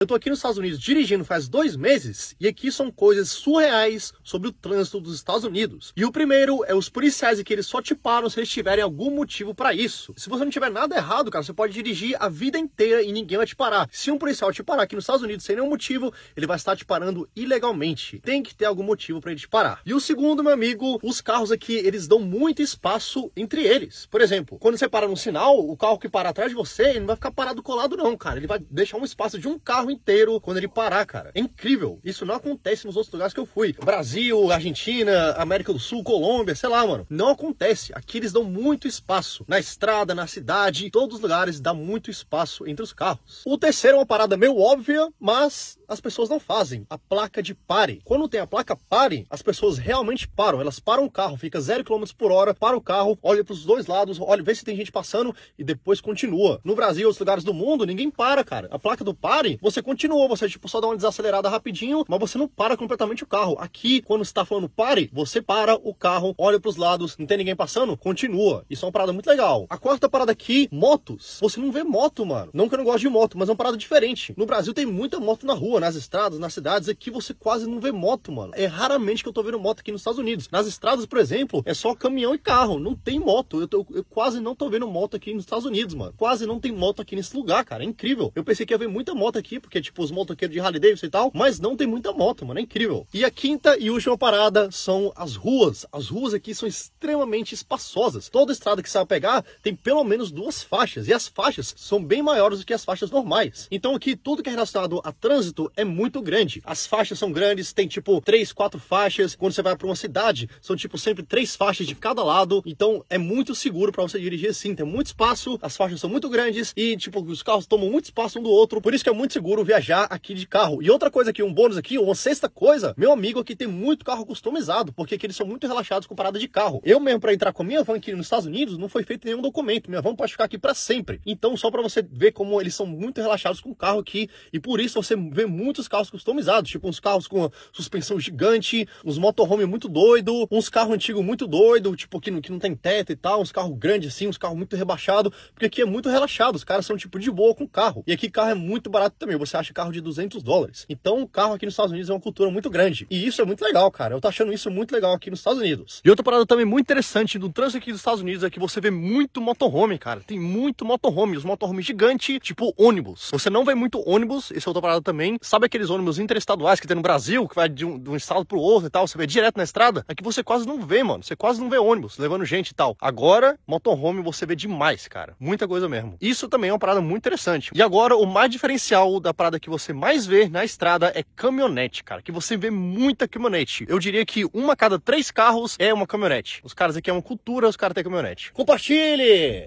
Eu tô aqui nos Estados Unidos dirigindo faz dois meses e aqui são coisas surreais sobre o trânsito dos Estados Unidos. E o primeiro é os policiais que eles só te param se eles tiverem algum motivo para isso. Se você não tiver nada errado, cara, você pode dirigir a vida inteira e ninguém vai te parar. Se um policial te parar aqui nos Estados Unidos sem nenhum motivo, ele vai estar te parando ilegalmente. Tem que ter algum motivo para ele te parar. E o segundo, meu amigo, os carros aqui eles dão muito espaço entre eles. Por exemplo, quando você para no sinal, o carro que para atrás de você, ele não vai ficar parado colado não, cara. Ele vai deixar um espaço de um carro carro inteiro quando ele parar, cara. É incrível. Isso não acontece nos outros lugares que eu fui. Brasil, Argentina, América do Sul, Colômbia, sei lá, mano. Não acontece. Aqui eles dão muito espaço. Na estrada, na cidade, em todos os lugares dá muito espaço entre os carros. O terceiro é uma parada meio óbvia, mas as pessoas não fazem. A placa de pare. Quando tem a placa pare, as pessoas realmente param. Elas param o carro, fica 0 km por hora, para o carro, olha para os dois lados, olha, vê se tem gente passando e depois continua. No Brasil, outros lugares do mundo, ninguém para, cara. A placa do pare, você você continua, você tipo só dá uma desacelerada rapidinho, mas você não para completamente o carro. Aqui, quando está falando pare, você para o carro, olha para os lados, não tem ninguém passando, continua. Isso é uma parada muito legal. A quarta parada aqui, motos. Você não vê moto, mano. Não que eu não gosto de moto, mas é uma parada diferente. No Brasil tem muita moto na rua, nas estradas, nas cidades. Aqui você quase não vê moto, mano. É raramente que eu tô vendo moto aqui nos Estados Unidos. Nas estradas, por exemplo, é só caminhão e carro. Não tem moto. Eu, tô, eu quase não tô vendo moto aqui nos Estados Unidos, mano. Quase não tem moto aqui nesse lugar, cara. É incrível. Eu pensei que ia ver muita moto aqui, porque, tipo, os motoqueiros de Harley Davidson e tal, mas não tem muita moto, mano, é incrível. E a quinta e última parada são as ruas. As ruas aqui são extremamente espaçosas. Toda estrada que você vai pegar tem pelo menos duas faixas, e as faixas são bem maiores do que as faixas normais. Então aqui tudo que é relacionado a trânsito é muito grande. As faixas são grandes, tem tipo três, quatro faixas. Quando você vai para uma cidade, são tipo sempre três faixas de cada lado. Então é muito seguro para você dirigir assim, tem muito espaço, as faixas são muito grandes e tipo os carros tomam muito espaço um do outro. Por isso que é muito seguro viajar aqui de carro. E outra coisa aqui, um bônus aqui, uma sexta coisa, meu amigo aqui tem muito carro customizado, porque aqui eles são muito relaxados com parada de carro. Eu mesmo, para entrar com a minha van aqui nos Estados Unidos, não foi feito nenhum documento. Minha van pode ficar aqui para sempre. Então, só para você ver como eles são muito relaxados com o carro aqui. E por isso você vê muitos carros customizados, tipo uns carros com suspensão gigante, uns motorhome muito doido, uns carros antigos muito doido, tipo que não, que não tem teto e tal, uns carros grandes assim, uns carros muito rebaixados, porque aqui é muito relaxado. Os caras são tipo de boa com carro. E aqui carro é muito barato também. Você você acha carro de 200 dólares. Então, o carro aqui nos Estados Unidos é uma cultura muito grande. E isso é muito legal, cara. Eu tô achando isso muito legal aqui nos Estados Unidos. E outra parada também muito interessante do trânsito aqui dos Estados Unidos é que você vê muito motorhome, cara. Tem muito motorhome, os motorhomes gigante, tipo ônibus. Você não vê muito ônibus, isso é outra parada também. Sabe aqueles ônibus interestaduais que tem no Brasil, que vai de um, de um estado pro outro e tal, você vê direto na estrada? Aqui você quase não vê, mano. Você quase não vê ônibus levando gente e tal. Agora, motorhome você vê demais, cara. Muita coisa mesmo. Isso também é uma parada muito interessante. E agora, o mais diferencial da da parada que você mais vê na estrada é caminhonete, cara. Que você vê muita caminhonete. Eu diria que uma a cada três carros é uma caminhonete. Os caras aqui é uma cultura, os caras têm caminhonete. Compartilhe!